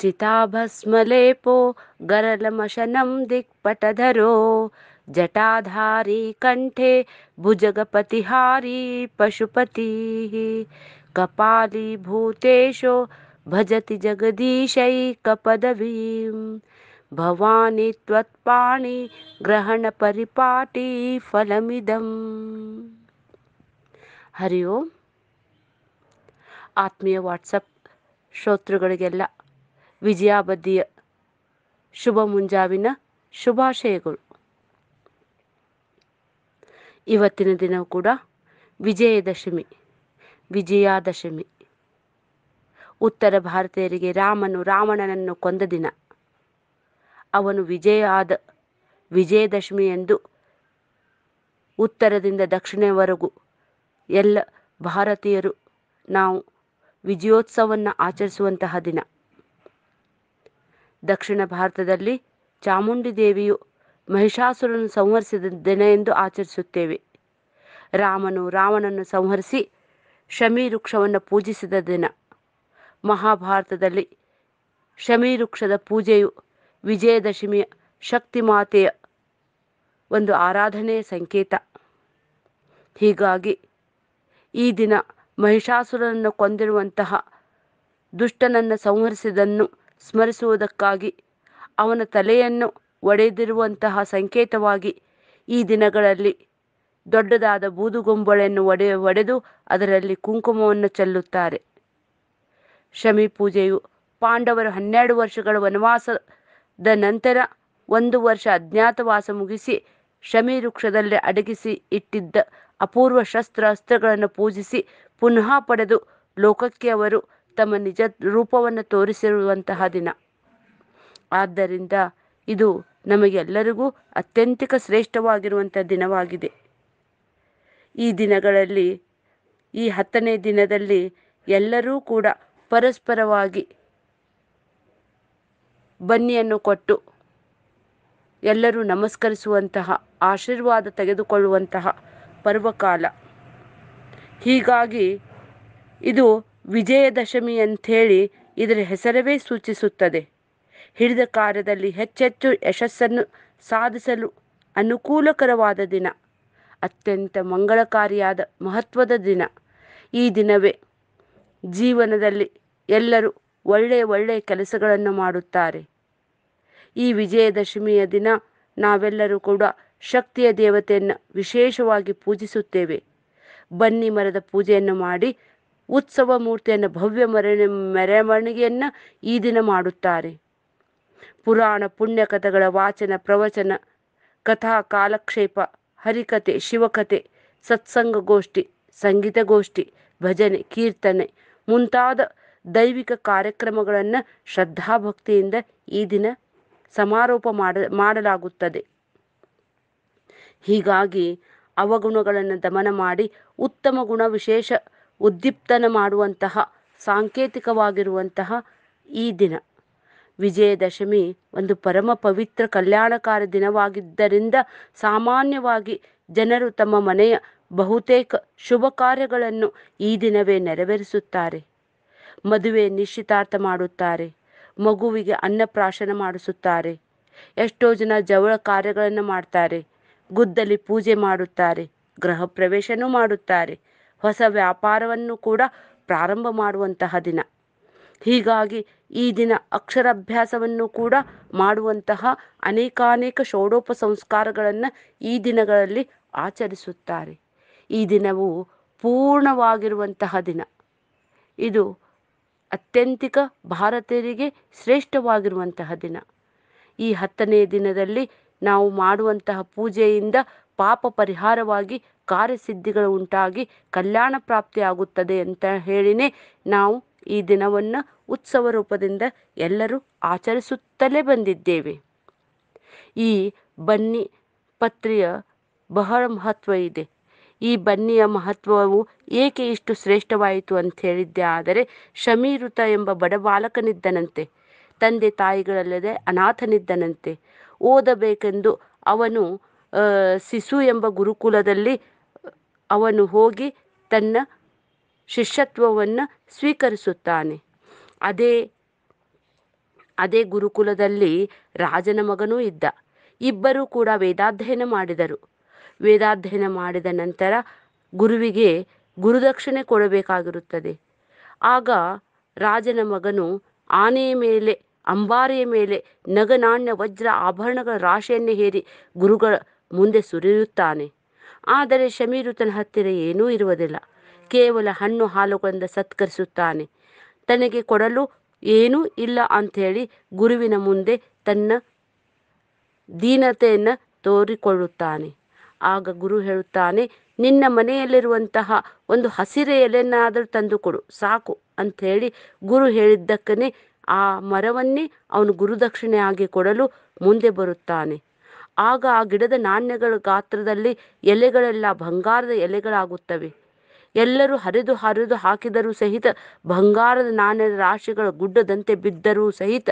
चिताभस्मलेपो गरलमशनं दिक्पटधरो जटाधारी भुजगपति भुजगपतिहारी पशुपति कपाली भूतेशो भजति जगदीशैकपदवीं भवानि ग्रहण ग्रहणपरिपाटी फलमिदम् ಹರಿ आत्मीय ಆತ್ಮೀಯ ವಾಟ್ಸಪ್ ಶ್ರೋತೃಗಳಿಗೆಲ್ಲ ವಿಜಯಾಬದಿಯ ಶುಭ ಮುಂಜಾವಿನ ಶುಭಾಶಯಗಳು ಇವತ್ತಿನ ದಿನವೂ ಕೂಡ ವಿಜಯದಶಮಿ ವಿಜಯಾದಶಮಿ ಉತ್ತರ ಭಾರತೀಯರಿಗೆ ರಾಮನು ರಾವಣನನ್ನು ಕೊಂದ ದಿನ ಅವನು ವಿಜಯ ಆದ ವಿಜಯದಶಮಿ ಎಂದು ಉತ್ತರದಿಂದ ದಕ್ಷಿಣವರೆಗೂ ಎಲ್ಲ ಭಾರತೀಯರು ನಾವು ವಿಜಯೋತ್ಸವವನ್ನು ಆಚರಿಸುವಂತಹ ದಿನ ದಕ್ಷಿಣ ಭಾರತದಲ್ಲಿ ಚಾಮುಂಡಿ ದೇವಿಯು ಮಹಿಷಾಸುರನ್ನು ಸಂಹರಿಸಿದ ದಿನ ಎಂದು ಆಚರಿಸುತ್ತೇವೆ ರಾಮನು ರಾವಣನ್ನು ಸಂಹರಿಸಿ ಶಮಿ ವೃಕ್ಷವನ್ನು ಪೂಜಿಸಿದ ದಿನ ಮಹಾಭಾರತದಲ್ಲಿ ಶಮಿ ವೃಕ್ಷದ ಪೂಜೆಯು ವಿಜಯದಶಮಿಯ ಶಕ್ತಿ ಮಾತೆಯ ಒಂದು ಆರಾಧನೆಯ ಸಂಕೇತ ಹೀಗಾಗಿ ಈ ದಿನ ಮಹಿಷಾಸುರನನ್ನು ಕೊಂದಿರುವಂತಹ ದುಷ್ಟನನ್ನು ಸಂಹರಿಸಿದನ್ನು ಸ್ಮರಿಸುವುದಕ್ಕಾಗಿ ಅವನ ತಲೆಯನ್ನು ಒಡೆದಿರುವಂತಹ ಸಂಕೇತವಾಗಿ ಈ ದಿನಗಳಲ್ಲಿ ದೊಡ್ಡದಾದ ಬೂದುಗೊಂಬಳೆಯನ್ನು ಒಡೆ ಒಡೆದು ಅದರಲ್ಲಿ ಕುಂಕುಮವನ್ನು ಚೆಲ್ಲುತ್ತಾರೆ ಶಮಿ ಪೂಜೆಯು ಪಾಂಡವರು ಹನ್ನೆರಡು ವರ್ಷಗಳ ವನವಾಸದ ನಂತರ ಒಂದು ವರ್ಷ ಅಜ್ಞಾತವಾಸ ಮುಗಿಸಿ ಶಮಿ ವೃಕ್ಷದಲ್ಲಿ ಅಡಗಿಸಿ ಇಟ್ಟಿದ್ದ ಅಪೂರ್ವ ಶಸ್ತ್ರಾಸ್ತ್ರಗಳನ್ನು ಪೂಜಿಸಿ ಪುನಃ ಪಡೆದು ಲೋಕಕ್ಕೆ ಅವರು ತಮ್ಮ ನಿಜ ರೂಪವನ್ನು ತೋರಿಸಿರುವಂತಹ ದಿನ ಆದ್ದರಿಂದ ಇದು ನಮಗೆಲ್ಲರಿಗೂ ಅತ್ಯಂತಿಕ ಶ್ರೇಷ್ಠವಾಗಿರುವಂಥ ದಿನವಾಗಿದೆ ಈ ದಿನಗಳಲ್ಲಿ ಈ ಹತ್ತನೇ ದಿನದಲ್ಲಿ ಎಲ್ಲರೂ ಕೂಡ ಪರಸ್ಪರವಾಗಿ ಬನ್ನಿಯನ್ನು ಕೊಟ್ಟು ಎಲ್ಲರೂ ನಮಸ್ಕರಿಸುವಂತಹ ಆಶೀರ್ವಾದ ತೆಗೆದುಕೊಳ್ಳುವಂತಹ ಪರ್ವಕಾಲ ಹೀಗಾಗಿ ಇದು ವಿಜಯದಶಮಿ ಅಂಥೇಳಿ ಇದರ ಹೆಸರವೇ ಸೂಚಿಸುತ್ತದೆ ಹಿಡಿದ ಕಾರ್ಯದಲ್ಲಿ ಹೆಚ್ಚೆಚ್ಚು ಯಶಸ್ಸನ್ನು ಸಾಧಿಸಲು ಅನುಕೂಲಕರವಾದ ದಿನ ಅತ್ಯಂತ ಮಂಗಳಕಾರಿಯಾದ ಮಹತ್ವದ ದಿನ ಈ ದಿನವೇ ಜೀವನದಲ್ಲಿ ಎಲ್ಲರೂ ಒಳ್ಳೆಯ ಒಳ್ಳೆಯ ಕೆಲಸಗಳನ್ನು ಮಾಡುತ್ತಾರೆ ಈ ವಿಜಯದಶಮಿಯ ದಿನ ನಾವೆಲ್ಲರೂ ಕೂಡ ಶಕ್ತಿಯ ದೇವತೆಯನ್ನು ವಿಶೇಷವಾಗಿ ಪೂಜಿಸುತ್ತೇವೆ ಬನ್ನಿ ಮರದ ಪೂಜೆಯನ್ನು ಮಾಡಿ ಉತ್ಸವ ಮೂರ್ತಿಯನ್ನು ಭವ್ಯ ಮೆರವಣಿ ಮೆರವಣಿಗೆಯನ್ನು ಈ ದಿನ ಮಾಡುತ್ತಾರೆ ಪುರಾಣ ಪುಣ್ಯ ಕಥೆಗಳ ವಾಚನ ಪ್ರವಚನ ಕಥಾ ಕಾಲಕ್ಷೇಪ ಹರಿಕತೆ ಶಿವಕತೆ ಸತ್ಸಂಗ ಗೋಷ್ಠಿ ಸಂಗೀತ ಗೋಷ್ಠಿ ಭಜನೆ ಕೀರ್ತನೆ ಮುಂತಾದ ದೈವಿಕ ಕಾರ್ಯಕ್ರಮಗಳನ್ನು ಶ್ರದ್ಧಾಭಕ್ತಿಯಿಂದ ಈ ದಿನ ಸಮಾರೋಪ ಮಾಡ ಮಾಡಲಾಗುತ್ತದೆ ಹೀಗಾಗಿ ಅವಗುಣಗಳನ್ನು ದಮನ ಮಾಡಿ ಉತ್ತಮ ಗುಣ ವಿಶೇಷ ಉದ್ದೀಪ್ತನ ಮಾಡುವಂತಹ ಸಾಂಕೇತಿಕವಾಗಿರುವಂತಹ ಈ ದಿನ ವಿಜಯದಶಮಿ ಒಂದು ಪರಮ ಪವಿತ್ರ ಕಲ್ಯಾಣಕಾರ ದಿನವಾಗಿದ್ದರಿಂದ ಸಾಮಾನ್ಯವಾಗಿ ಜನರು ತಮ್ಮ ಮನೆಯ ಬಹುತೇಕ ಶುಭ ಕಾರ್ಯಗಳನ್ನು ಈ ದಿನವೇ ನೆರವೇರಿಸುತ್ತಾರೆ ಮದುವೆ ನಿಶ್ಚಿತಾರ್ಥ ಮಾಡುತ್ತಾರೆ ಮಗುವಿಗೆ ಅನ್ನಪ್ರಾಶನ ಮಾಡಿಸುತ್ತಾರೆ ಎಷ್ಟೋ ಜನ ಜವಳ ಕಾರ್ಯಗಳನ್ನು ಮಾಡ್ತಾರೆ ಗುದ್ದಲಿ ಪೂಜೆ ಮಾಡುತ್ತಾರೆ ಗೃಹ ಪ್ರವೇಶನೂ ಮಾಡುತ್ತಾರೆ ಹೊಸ ವ್ಯಾಪಾರವನ್ನು ಕೂಡ ಪ್ರಾರಂಭ ಮಾಡುವಂತಹ ದಿನ ಹೀಗಾಗಿ ಈ ದಿನ ಅಕ್ಷರಾಭ್ಯಾಸವನ್ನು ಕೂಡ ಮಾಡುವಂತಹ ಅನೇಕಾನೇಕ ಷೋಡೋಪ ಸಂಸ್ಕಾರಗಳನ್ನು ಈ ದಿನಗಳಲ್ಲಿ ಆಚರಿಸುತ್ತಾರೆ ಈ ದಿನವು ಪೂರ್ಣವಾಗಿರುವಂತಹ ದಿನ ಇದು ಅತ್ಯಂತಿಕ ಭಾರತೀಯರಿಗೆ ಶ್ರೇಷ್ಠವಾಗಿರುವಂತಹ ದಿನ ಈ ಹತ್ತನೇ ದಿನದಲ್ಲಿ ನಾವು ಮಾಡುವಂತಹ ಪೂಜೆಯಿಂದ ಪಾಪ ಪರಿಹಾರವಾಗಿ ಕಾರ್ಯಸಿದ್ಧಿಗಳು ಉಂಟಾಗಿ ಕಲ್ಯಾಣ ಪ್ರಾಪ್ತಿಯಾಗುತ್ತದೆ ಅಂತ ಹೇಳಿನೇ ನಾವು ಈ ದಿನವನ್ನು ಉತ್ಸವ ರೂಪದಿಂದ ಎಲ್ಲರೂ ಆಚರಿಸುತ್ತಲೇ ಬಂದಿದ್ದೇವೆ ಈ ಬನ್ನಿ ಪತ್ರಿಯ ಬಹಳ ಮಹತ್ವ ಇದೆ ಈ ಬನ್ನಿಯ ಮಹತ್ವವು ಏಕೆ ಇಷ್ಟು ಶ್ರೇಷ್ಠವಾಯಿತು ಅಂತ ಹೇಳಿದ್ದೆ ಆದರೆ ಶಮೀರುತ ಎಂಬ ಬಡ ಬಾಲಕನಿದ್ದನಂತೆ ತಂದೆ ತಾಯಿಗಳಲ್ಲದೆ ಅನಾಥನಿದ್ದನಂತೆ ಓದಬೇಕೆಂದು ಅವನು ಸಿಸು ಎಂಬ ಗುರುಕುಲದಲ್ಲಿ ಅವನು ಹೋಗಿ ತನ್ನ ಶಿಷ್ಯತ್ವವನ್ನು ಸ್ವೀಕರಿಸುತ್ತಾನೆ ಅದೇ ಅದೇ ಗುರುಕುಲದಲ್ಲಿ ರಾಜನ ಮಗನೂ ಇದ್ದ ಇಬ್ಬರೂ ಕೂಡ ವೇದಾಧ್ಯಯನ ಮಾಡಿದರು ವೇದಾಧ್ಯಯನ ಮಾಡಿದ ನಂತರ ಗುರುವಿಗೆ ಗುರುದಕ್ಷಿಣೆ ಕೊಡಬೇಕಾಗಿರುತ್ತದೆ ಆಗ ರಾಜನ ಮಗನು ಆನೆಯ ಮೇಲೆ ಅಂಬಾರಿಯ ಮೇಲೆ ನಗನಾಣ್ಯ ವಜ್ರ ಆಭರಣಗಳ ರಾಶಿಯನ್ನೇ ಹೇರಿ ಗುರುಗಳ ಮುಂದೆ ಸುರಿಯುತ್ತಾನೆ ಆದರೆ ಶಮೀರು ತನ್ನ ಹತ್ತಿರ ಏನೂ ಇರುವುದಿಲ್ಲ ಕೇವಲ ಹಣ್ಣು ಹಾಲುಗಳಿಂದ ಸತ್ಕರಿಸುತ್ತಾನೆ ತನಗೆ ಕೊಡಲು ಏನೂ ಇಲ್ಲ ಅಂಥೇಳಿ ಗುರುವಿನ ಮುಂದೆ ತನ್ನ ದೀನತೆಯನ್ನು ತೋರಿಕೊಳ್ಳುತ್ತಾನೆ ಆಗ ಗುರು ಹೇಳುತ್ತಾನೆ ನಿನ್ನ ಮನೆಯಲ್ಲಿರುವಂತಹ ಒಂದು ಹಸಿರೆ ಎಲೆಯನ್ನಾದರೂ ತಂದುಕೊಡು ಸಾಕು ಅಂಥೇಳಿ ಗುರು ಹೇಳಿದ್ದಕ್ಕನೆ ಆ ಮರವನ್ನೇ ಅವನು ಆಗಿ ಕೊಡಲು ಮುಂದೆ ಬರುತ್ತಾನೆ ಆಗ ಆ ಗಿಡದ ನಾಣ್ಯಗಳ ಗಾತ್ರದಲ್ಲಿ ಎಲೆಗಳೆಲ್ಲ ಬಂಗಾರದ ಎಲೆಗಳಾಗುತ್ತವೆ ಎಲ್ಲರೂ ಹರಿದು ಹರಿದು ಹಾಕಿದರೂ ಸಹಿತ ಬಂಗಾರದ ನಾಣ್ಯದ ರಾಶಿಗಳ ಗುಡ್ಡದಂತೆ ಬಿದ್ದರೂ ಸಹಿತ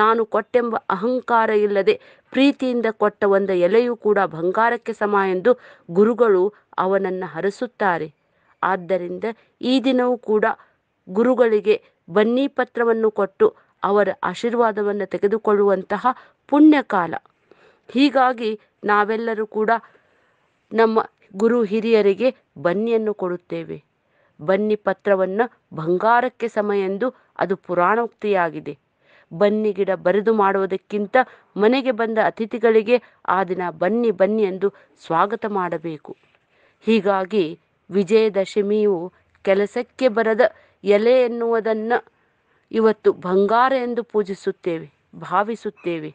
ನಾನು ಕೊಟ್ಟೆಂಬ ಅಹಂಕಾರ ಇಲ್ಲದೆ ಪ್ರೀತಿಯಿಂದ ಕೊಟ್ಟ ಒಂದು ಎಲೆಯೂ ಕೂಡ ಬಂಗಾರಕ್ಕೆ ಸಮ ಎಂದು ಗುರುಗಳು ಅವನನ್ನು ಹರಿಸುತ್ತಾರೆ ಆದ್ದರಿಂದ ಈ ದಿನವೂ ಕೂಡ ಗುರುಗಳಿಗೆ ಬನ್ನಿ ಪತ್ರವನ್ನು ಕೊಟ್ಟು ಅವರ ಆಶೀರ್ವಾದವನ್ನು ತೆಗೆದುಕೊಳ್ಳುವಂತಹ ಪುಣ್ಯಕಾಲ ಹೀಗಾಗಿ ನಾವೆಲ್ಲರೂ ಕೂಡ ನಮ್ಮ ಗುರು ಹಿರಿಯರಿಗೆ ಬನ್ನಿಯನ್ನು ಕೊಡುತ್ತೇವೆ ಬನ್ನಿ ಪತ್ರವನ್ನು ಬಂಗಾರಕ್ಕೆ ಸಮ ಎಂದು ಅದು ಪುರಾಣೋಕ್ತಿಯಾಗಿದೆ ಬನ್ನಿ ಗಿಡ ಬರೆದು ಮಾಡುವುದಕ್ಕಿಂತ ಮನೆಗೆ ಬಂದ ಅತಿಥಿಗಳಿಗೆ ಆ ದಿನ ಬನ್ನಿ ಬನ್ನಿ ಎಂದು ಸ್ವಾಗತ ಮಾಡಬೇಕು ಹೀಗಾಗಿ ವಿಜಯದಶಮಿಯು ಕೆಲಸಕ್ಕೆ ಬರದ ಎಲೆ ಎನ್ನುವುದನ್ನು ಇವತ್ತು ಬಂಗಾರ ಎಂದು ಪೂಜಿಸುತ್ತೇವೆ ಭಾವಿಸುತ್ತೇವೆ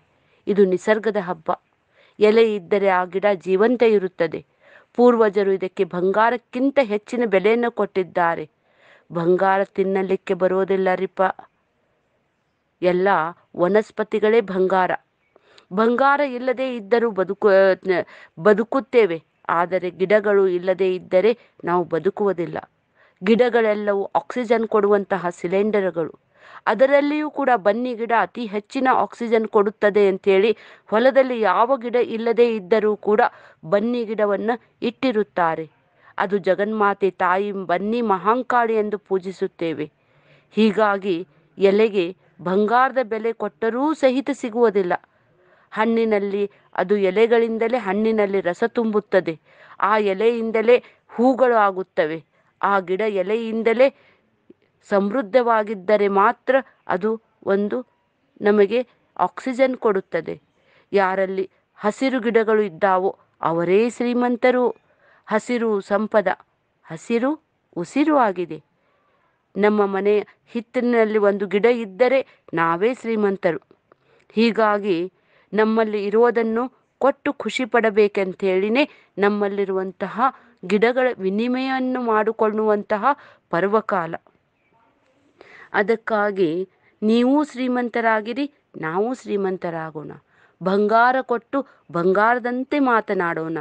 ಇದು ನಿಸರ್ಗದ ಹಬ್ಬ ಎಲೆ ಇದ್ದರೆ ಆ ಗಿಡ ಜೀವಂತ ಇರುತ್ತದೆ ಪೂರ್ವಜರು ಇದಕ್ಕೆ ಬಂಗಾರಕ್ಕಿಂತ ಹೆಚ್ಚಿನ ಬೆಲೆಯನ್ನು ಕೊಟ್ಟಿದ್ದಾರೆ ಬಂಗಾರ ತಿನ್ನಲಿಕ್ಕೆ ಬರೋದಿಲ್ಲ ರೀಪ ಎಲ್ಲ ವನಸ್ಪತಿಗಳೇ ಬಂಗಾರ ಬಂಗಾರ ಇಲ್ಲದೆ ಇದ್ದರೂ ಬದುಕು ಬದುಕುತ್ತೇವೆ ಆದರೆ ಗಿಡಗಳು ಇಲ್ಲದೆ ಇದ್ದರೆ ನಾವು ಬದುಕುವುದಿಲ್ಲ ಗಿಡಗಳೆಲ್ಲವೂ ಆಕ್ಸಿಜನ್ ಕೊಡುವಂತಹ ಸಿಲಿಂಡರ್ಗಳು ಅದರಲ್ಲಿಯೂ ಕೂಡ ಬನ್ನಿ ಗಿಡ ಅತಿ ಹೆಚ್ಚಿನ ಆಕ್ಸಿಜನ್ ಕೊಡುತ್ತದೆ ಅಂತೇಳಿ ಹೊಲದಲ್ಲಿ ಯಾವ ಗಿಡ ಇಲ್ಲದೇ ಇದ್ದರೂ ಕೂಡ ಬನ್ನಿ ಗಿಡವನ್ನು ಇಟ್ಟಿರುತ್ತಾರೆ ಅದು ಜಗನ್ಮಾತೆ ತಾಯಿ ಬನ್ನಿ ಮಹಾಂಕಾಳಿ ಎಂದು ಪೂಜಿಸುತ್ತೇವೆ ಹೀಗಾಗಿ ಎಲೆಗೆ ಬಂಗಾರದ ಬೆಲೆ ಕೊಟ್ಟರೂ ಸಹಿತ ಸಿಗುವುದಿಲ್ಲ ಹಣ್ಣಿನಲ್ಲಿ ಅದು ಎಲೆಗಳಿಂದಲೇ ಹಣ್ಣಿನಲ್ಲಿ ರಸ ತುಂಬುತ್ತದೆ ಆ ಎಲೆಯಿಂದಲೇ ಹೂಗಳು ಆಗುತ್ತವೆ ಆ ಗಿಡ ಎಲೆಯಿಂದಲೇ ಸಮೃದ್ಧವಾಗಿದ್ದರೆ ಮಾತ್ರ ಅದು ಒಂದು ನಮಗೆ ಆಕ್ಸಿಜನ್ ಕೊಡುತ್ತದೆ ಯಾರಲ್ಲಿ ಹಸಿರು ಗಿಡಗಳು ಇದ್ದಾವೋ ಅವರೇ ಶ್ರೀಮಂತರು ಹಸಿರು ಸಂಪದ ಹಸಿರು ಉಸಿರು ಆಗಿದೆ ನಮ್ಮ ಮನೆಯ ಹಿತ್ತಲಿನಲ್ಲಿ ಒಂದು ಗಿಡ ಇದ್ದರೆ ನಾವೇ ಶ್ರೀಮಂತರು ಹೀಗಾಗಿ ನಮ್ಮಲ್ಲಿ ಇರುವುದನ್ನು ಕೊಟ್ಟು ಖುಷಿ ಪಡಬೇಕಂತೇಳಿನೇ ನಮ್ಮಲ್ಲಿರುವಂತಹ ಗಿಡಗಳ ವಿನಿಮಯವನ್ನು ಮಾಡಿಕೊಳ್ಳುವಂತಹ ಪರ್ವಕಾಲ ಅದಕ್ಕಾಗಿ ನೀವು ಶ್ರೀಮಂತರಾಗಿರಿ ನಾವು ಶ್ರೀಮಂತರಾಗೋಣ ಬಂಗಾರ ಕೊಟ್ಟು ಬಂಗಾರದಂತೆ ಮಾತನಾಡೋಣ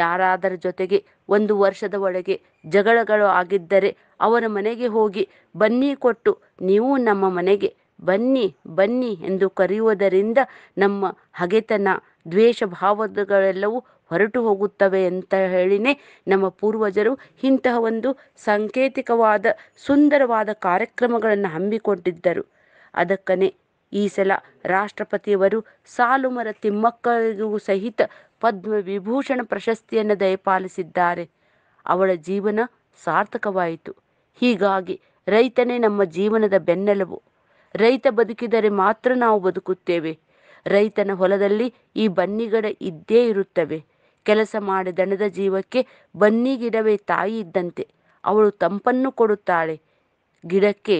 ಯಾರಾದರ ಜೊತೆಗೆ ಒಂದು ವರ್ಷದ ಒಳಗೆ ಜಗಳಗಳು ಆಗಿದ್ದರೆ ಅವರ ಮನೆಗೆ ಹೋಗಿ ಬನ್ನಿ ಕೊಟ್ಟು ನೀವು ನಮ್ಮ ಮನೆಗೆ ಬನ್ನಿ ಬನ್ನಿ ಎಂದು ಕರೆಯುವುದರಿಂದ ನಮ್ಮ ಹಗೆತನ ದ್ವೇಷ ಭಾವಗಳೆಲ್ಲವೂ ಹೊರಟು ಹೋಗುತ್ತವೆ ಅಂತ ಹೇಳಿನೇ ನಮ್ಮ ಪೂರ್ವಜರು ಇಂತಹ ಒಂದು ಸಾಂಕೇತಿಕವಾದ ಸುಂದರವಾದ ಕಾರ್ಯಕ್ರಮಗಳನ್ನು ಹಮ್ಮಿಕೊಂಡಿದ್ದರು ಅದಕ್ಕನೆ ಈ ಸಲ ರಾಷ್ಟ್ರಪತಿಯವರು ಸಾಲುಮರ ತಿಮ್ಮಕ್ಕಳಿಗೂ ಸಹಿತ ಪದ್ಮವಿಭೂಷಣ ಪ್ರಶಸ್ತಿಯನ್ನು ದಯಪಾಲಿಸಿದ್ದಾರೆ ಅವಳ ಜೀವನ ಸಾರ್ಥಕವಾಯಿತು ಹೀಗಾಗಿ ರೈತನೇ ನಮ್ಮ ಜೀವನದ ಬೆನ್ನೆಲುಬು ರೈತ ಬದುಕಿದರೆ ಮಾತ್ರ ನಾವು ಬದುಕುತ್ತೇವೆ ರೈತನ ಹೊಲದಲ್ಲಿ ಈ ಬನ್ನಿಗಡ ಇದ್ದೇ ಇರುತ್ತವೆ ಕೆಲಸ ಮಾಡಿ ದಣದ ಜೀವಕ್ಕೆ ಗಿಡವೇ ತಾಯಿ ಇದ್ದಂತೆ ಅವಳು ತಂಪನ್ನು ಕೊಡುತ್ತಾಳೆ ಗಿಡಕ್ಕೆ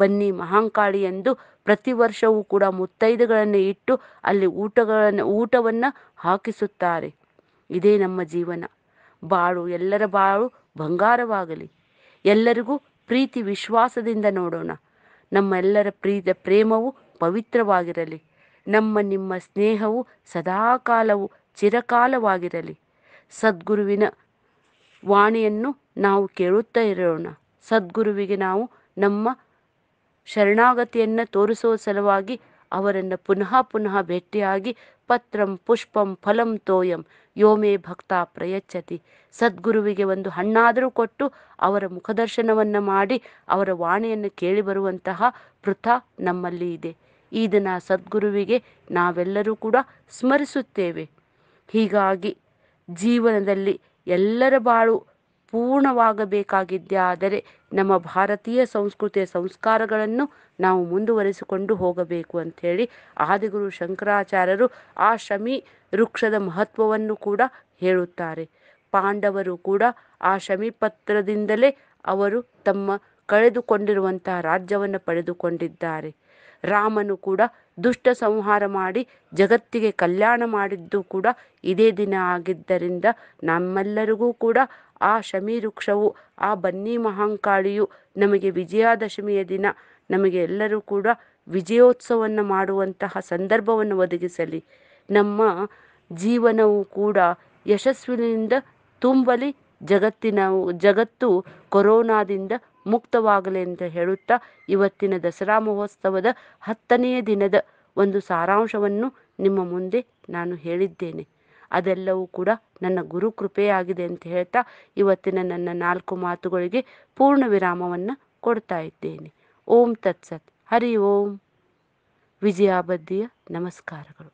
ಬನ್ನಿ ಮಹಾಂಕಾಳಿ ಎಂದು ಪ್ರತಿ ವರ್ಷವೂ ಕೂಡ ಮುತ್ತೈದುಗಳನ್ನು ಇಟ್ಟು ಅಲ್ಲಿ ಊಟಗಳನ್ನು ಊಟವನ್ನು ಹಾಕಿಸುತ್ತಾರೆ ಇದೇ ನಮ್ಮ ಜೀವನ ಬಾಳು ಎಲ್ಲರ ಬಾಳು ಬಂಗಾರವಾಗಲಿ ಎಲ್ಲರಿಗೂ ಪ್ರೀತಿ ವಿಶ್ವಾಸದಿಂದ ನೋಡೋಣ ನಮ್ಮೆಲ್ಲರ ಪ್ರೀತ ಪ್ರೇಮವು ಪವಿತ್ರವಾಗಿರಲಿ ನಮ್ಮ ನಿಮ್ಮ ಸ್ನೇಹವು ಸದಾಕಾಲವು ಚಿರಕಾಲವಾಗಿರಲಿ ಸದ್ಗುರುವಿನ ವಾಣಿಯನ್ನು ನಾವು ಕೇಳುತ್ತಾ ಇರೋಣ ಸದ್ಗುರುವಿಗೆ ನಾವು ನಮ್ಮ ಶರಣಾಗತಿಯನ್ನು ತೋರಿಸುವ ಸಲುವಾಗಿ ಅವರನ್ನು ಪುನಃ ಪುನಃ ಭೇಟಿಯಾಗಿ ಪತ್ರಂ ಪುಷ್ಪಂ ಫಲಂ ತೋಯಂ ಯೋಮೇ ಭಕ್ತ ಪ್ರಯಚ್ಛತಿ ಸದ್ಗುರುವಿಗೆ ಒಂದು ಹಣ್ಣಾದರೂ ಕೊಟ್ಟು ಅವರ ಮುಖದರ್ಶನವನ್ನು ಮಾಡಿ ಅವರ ವಾಣಿಯನ್ನು ಕೇಳಿಬರುವಂತಹ ಪೃಥ ನಮ್ಮಲ್ಲಿ ಇದೆ ಈ ದಿನ ಸದ್ಗುರುವಿಗೆ ನಾವೆಲ್ಲರೂ ಕೂಡ ಸ್ಮರಿಸುತ್ತೇವೆ ಹೀಗಾಗಿ ಜೀವನದಲ್ಲಿ ಎಲ್ಲರ ಬಾಳು ಆದರೆ ನಮ್ಮ ಭಾರತೀಯ ಸಂಸ್ಕೃತಿಯ ಸಂಸ್ಕಾರಗಳನ್ನು ನಾವು ಮುಂದುವರಿಸಿಕೊಂಡು ಹೋಗಬೇಕು ಅಂಥೇಳಿ ಆದಿಗುರು ಶಂಕರಾಚಾರ್ಯರು ಆ ಶಮಿ ವೃಕ್ಷದ ಮಹತ್ವವನ್ನು ಕೂಡ ಹೇಳುತ್ತಾರೆ ಪಾಂಡವರು ಕೂಡ ಆ ಶಮಿ ಪತ್ರದಿಂದಲೇ ಅವರು ತಮ್ಮ ಕಳೆದುಕೊಂಡಿರುವಂತಹ ರಾಜ್ಯವನ್ನು ಪಡೆದುಕೊಂಡಿದ್ದಾರೆ ರಾಮನು ಕೂಡ ದುಷ್ಟ ಸಂಹಾರ ಮಾಡಿ ಜಗತ್ತಿಗೆ ಕಲ್ಯಾಣ ಮಾಡಿದ್ದು ಕೂಡ ಇದೇ ದಿನ ಆಗಿದ್ದರಿಂದ ನಮ್ಮೆಲ್ಲರಿಗೂ ಕೂಡ ಆ ಶಮಿ ವೃಕ್ಷವು ಆ ಬನ್ನಿ ಮಹಾಂಕಾಳಿಯು ನಮಗೆ ವಿಜಯದಶಮಿಯ ದಿನ ನಮಗೆ ಎಲ್ಲರೂ ಕೂಡ ವಿಜಯೋತ್ಸವವನ್ನು ಮಾಡುವಂತಹ ಸಂದರ್ಭವನ್ನು ಒದಗಿಸಲಿ ನಮ್ಮ ಜೀವನವು ಕೂಡ ಯಶಸ್ವಿನಿಂದ ತುಂಬಲಿ ಜಗತ್ತಿನ ಜಗತ್ತು ಕೊರೋನಾದಿಂದ ಮುಕ್ತವಾಗಲಿ ಅಂತ ಹೇಳುತ್ತಾ ಇವತ್ತಿನ ದಸರಾ ಮಹೋತ್ಸವದ ಹತ್ತನೆಯ ದಿನದ ಒಂದು ಸಾರಾಂಶವನ್ನು ನಿಮ್ಮ ಮುಂದೆ ನಾನು ಹೇಳಿದ್ದೇನೆ ಅದೆಲ್ಲವೂ ಕೂಡ ನನ್ನ ಗುರು ಕೃಪೆಯಾಗಿದೆ ಅಂತ ಹೇಳ್ತಾ ಇವತ್ತಿನ ನನ್ನ ನಾಲ್ಕು ಮಾತುಗಳಿಗೆ ಪೂರ್ಣ ವಿರಾಮವನ್ನು ಕೊಡ್ತಾ ಇದ್ದೇನೆ ಓಂ ತತ್ಸತ್ ಹರಿ ಓಂ ವಿಜಯಾಬದ್ಧಿಯ ನಮಸ್ಕಾರಗಳು